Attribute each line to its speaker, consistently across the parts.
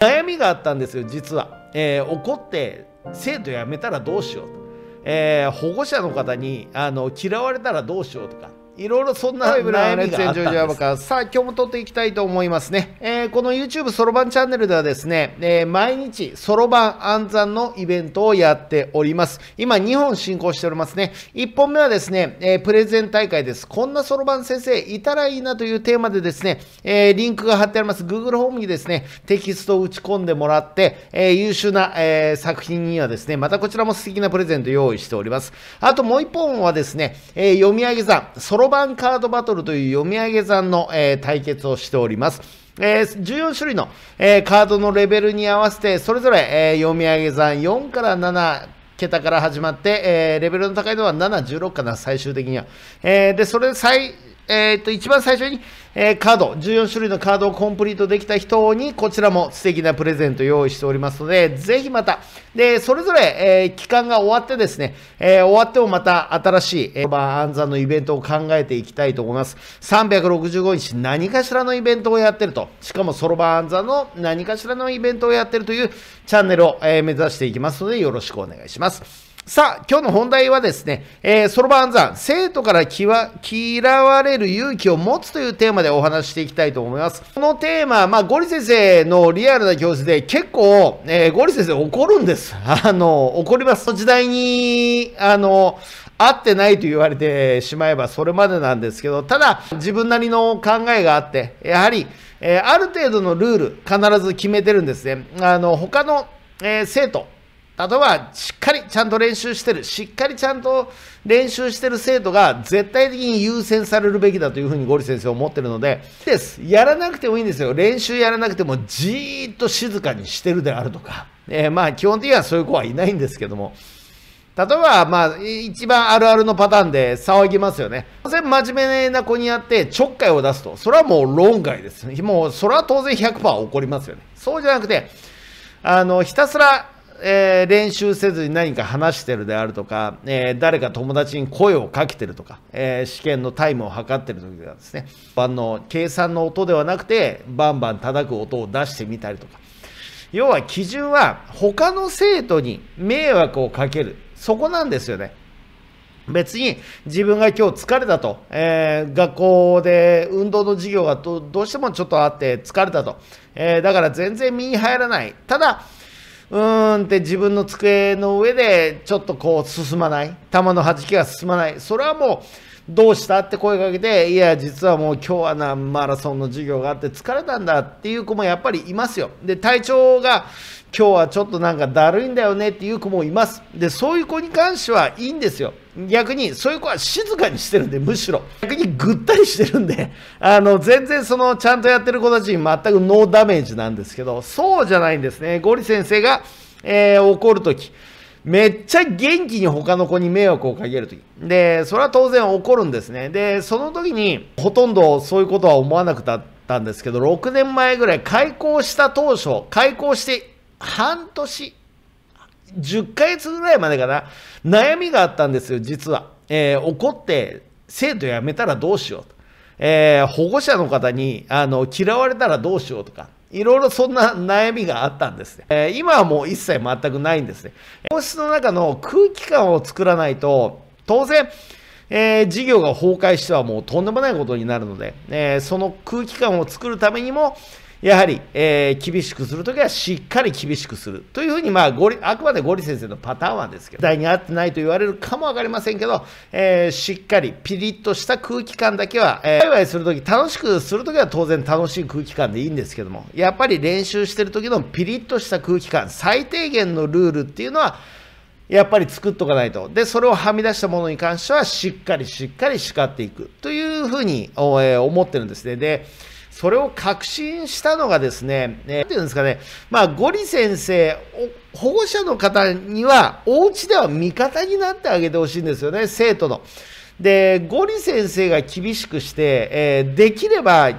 Speaker 1: 悩みがあったんですよ実は、えー、怒って生徒辞めたらどうしようと、えー、保護者の方にあの嫌われたらどうしようとかいろいろそんな悩みがあったんですさあ今日も撮っていきたいと思いますね、えー、この YouTube そろばんチャンネルではですね、えー、毎日そろばん暗算のイベントをやっております今2本進行しておりますね1本目はですね、えー、プレゼン大会ですこんなそろばん先生いたらいいなというテーマでですね、えリンクが貼ってあります Google ホームにですねテキストを打ち込んでもらって、え優秀な、え作品にはですねまたこちらも素敵なプレゼント用意しておりますあともう1本はですね、え読み上げ算そろロバカードバトルという読み上げ算の、えー、対決をしております。えー、14種類の、えー、カードのレベルに合わせて、それぞれ、えー、読み上げ算4から7、桁から始まって、えー、レベルの高いのは7、16かな、最終的には。えー、で、それ最、えー、と、一番最初に、えー、カード、14種類のカードをコンプリートできた人に、こちらも素敵なプレゼント用意しておりますので、ぜひまた、で、それぞれ、えー、期間が終わってですね、えー、終わってもまた新しい、えー、暗算のイベントを考えていきたいと思います。365日何かしらのイベントをやってると、しかもそろばん暗算の何かしらのイベントをやってるというチャンネルを、え目指していきますので、よろしくお願いします。さあ、今日の本題はですね、えそろばん算、生徒から嫌われる勇気を持つというテーマでお話していきたいと思います。このテーマ、まあ、ゴリ先生のリアルな教室で結構、えー、ゴリ先生怒るんです。あの、怒ります。その時代に、あの、合ってないと言われてしまえばそれまでなんですけど、ただ自分なりの考えがあって、やはり、えー、ある程度のルール必ず決めてるんですね。あの、他の、えー、生徒、あとは、しっかりちゃんと練習してる、しっかりちゃんと練習してる生徒が絶対的に優先されるべきだというふうにゴリ先生は思ってるので、です。やらなくてもいいんですよ。練習やらなくてもじーっと静かにしてるであるとか。えー、まあ、基本的にはそういう子はいないんですけども。例えば、まあ、一番あるあるのパターンで騒ぎますよね。当然真面目な子にやってちょっかいを出すと、それはもう論外です。もう、それは当然100%起こりますよね。そうじゃなくて、あの、ひたすらえー、練習せずに何か話してるであるとか、えー、誰か友達に声をかけてるとか、えー、試験のタイムを測ってる時はですね盤の計算の音ではなくてバンバン叩く音を出してみたりとか要は基準は他の生徒に迷惑をかけるそこなんですよね。別に自分が今日疲れたと、えー、学校で運動の授業がどうしてもちょっとあって疲れたと、えー、だから全然身に入らない。ただ、うーんって自分の机の上でちょっとこう進まない。球の弾きが進まない。それはもう、どうしたって声かけて、いや、実はもう今日はな、マラソンの授業があって疲れたんだっていう子もやっぱりいますよ。で、体調が今日はちょっとなんかだるいんだよねっていう子もいます。で、そういう子に関してはいいんですよ。逆にそういう子は静かにしてるんで、むしろ。逆にぐったりしてるんで、あの、全然その、ちゃんとやってる子たちに全くノーダメージなんですけど、そうじゃないんですね。ゴリ先生が、えー、怒るとき、めっちゃ元気に他の子に迷惑をかけるとき。で、それは当然怒るんですね。で、その時に、ほとんどそういうことは思わなくなったんですけど、6年前ぐらい開校した当初、開校して半年10ヶ月ぐらいまでかな、悩みがあったんですよ、実は。えー、怒って生徒辞めたらどうしようと。えー、保護者の方にあの嫌われたらどうしようとか。いろいろそんな悩みがあったんですね。えー、今はもう一切全くないんですね。教室の中の空気感を作らないと、当然、えー、事業が崩壊してはもうとんでもないことになるので、えー、その空気感を作るためにも、やはり、えー、厳しくするときはしっかり厳しくするというふうに、まあ、あくまでゴリ先生のパターンはですけど、題に合ってないと言われるかもわかりませんけど、えー、しっかりピリッとした空気感だけは、えー、ワイワイするとき、楽しくするときは当然楽しい空気感でいいんですけども、やっぱり練習してるときのピリッとした空気感、最低限のルールっていうのは、やっぱり作っとかないと。で、それをはみ出したものに関しては、しっかりしっかり叱っていくというふうに思ってるんですね。で、それを確信したのがですね、えー、ていうんですかね、まあ、ゴリ先生、保護者の方には、お家では味方になってあげてほしいんですよね、生徒の。で、ゴリ先生が厳しくして、えー、できれば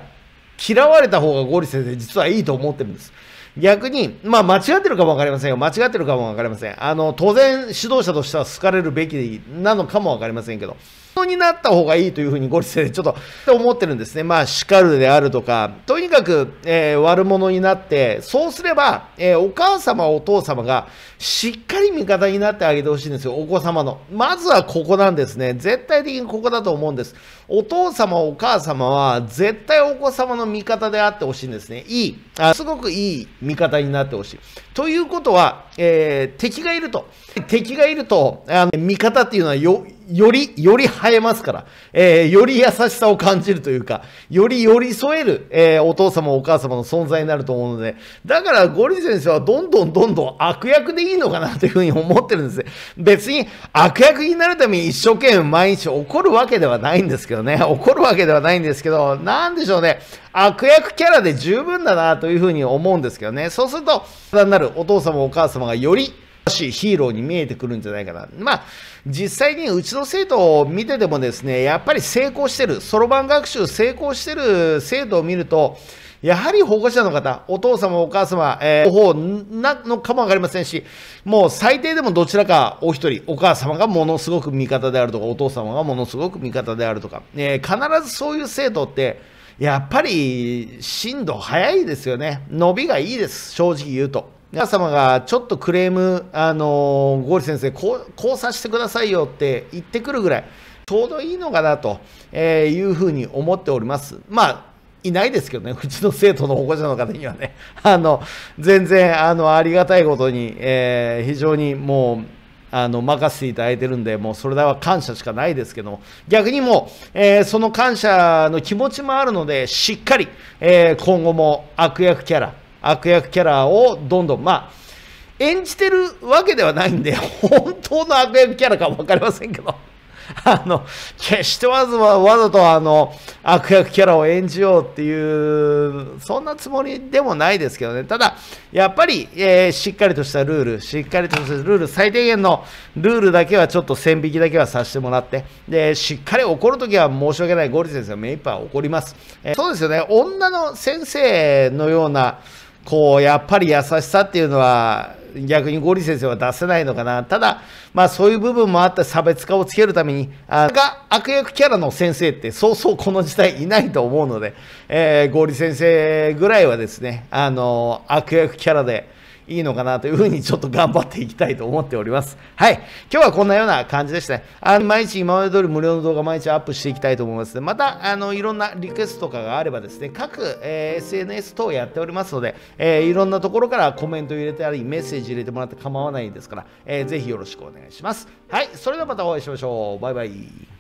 Speaker 1: 嫌われた方がゴリ先生、実はいいと思ってるんです。逆に、まあ、間違ってるかも分かりませんよ。間違ってるかも分かりません。あの、当然、指導者としては好かれるべきなのかも分かりませんけど。になった方がいいというふうにごリ先生ちょっと思ってるんですね。まあ叱るであるとか、とにかく、えー、悪者になって、そうすれば、えー、お母様お父様がしっかり味方になってあげてほしいんですよ。お子様の。まずはここなんですね。絶対的にここだと思うんです。お父様お母様は絶対お子様の味方であってほしいんですね。いいあ。すごくいい味方になってほしい。ということは、えー、敵がいると。敵がいると、あの味方っていうのはよより、より生えますから、えー、より優しさを感じるというか、より寄り添える、えー、お父様お母様の存在になると思うので、だからゴリ先生はどんどんどんどん悪役でいいのかなというふうに思ってるんです。別に悪役になるために一生懸命毎日怒るわけではないんですけどね、怒るわけではないんですけど、なんでしょうね、悪役キャラで十分だなというふうに思うんですけどね、そうすると、なるお父様お母様がより、しいヒーローに見えてくるんじゃないかな。まあ、実際にうちの生徒を見ててもですね、やっぱり成功してる、そろばん学習成功してる生徒を見ると、やはり保護者の方、お父様、お母様、えー、方なのかもわかりませんし、もう最低でもどちらかお一人、お母様がものすごく味方であるとか、お父様がものすごく味方であるとか、えー、必ずそういう生徒って、やっぱり、進度早いですよね。伸びがいいです、正直言うと。皆様がちょっとクレーム、あのー、ゴーリ先生こう、こうさせてくださいよって言ってくるぐらい、ちょうどいいのかなというふうに思っております。まあ、いないですけどね、うちの生徒の保護者の方にはね、あの、全然、あの、ありがたいことに、えー、非常にもう、あの、任せていただいてるんで、もうそれは感謝しかないですけど逆にもう、えー、その感謝の気持ちもあるので、しっかり、えー、今後も悪役キャラ、悪役キャラをどんどん、まあ、演じてるわけではないんで、本当の悪役キャラか分かりませんけど。あの、決してわざわざとあの、悪役キャラを演じようっていう、そんなつもりでもないですけどね。ただ、やっぱり、えー、しっかりとしたルール、しっかりとしたルール、最低限のルールだけはちょっと線引きだけはさせてもらって、で、しっかり怒るときは申し訳ない、ゴリ先生、目いっぱい怒ります。えー、そうですよね、女の先生のような、こうやっぱり優しさっていうのは逆にゴリ先生は出せないのかな。ただ、まあそういう部分もあって差別化をつけるために、あ悪役キャラの先生ってそうそうこの時代いないと思うので、えー、ゴリ先生ぐらいはですね、あの悪役キャラで、いいのかなというふうにちょっと頑張っていきたいと思っております。はい。今日はこんなような感じでしたね。あの毎日今まで通り無料の動画毎日アップしていきたいと思います。また、あの、いろんなリクエストとかがあればですね、各、えー、SNS 等やっておりますので、えー、いろんなところからコメント入れてあり、メッセージ入れてもらって構わないですから、えー、ぜひよろしくお願いします。はい。それではまたお会いしましょう。バイバイ。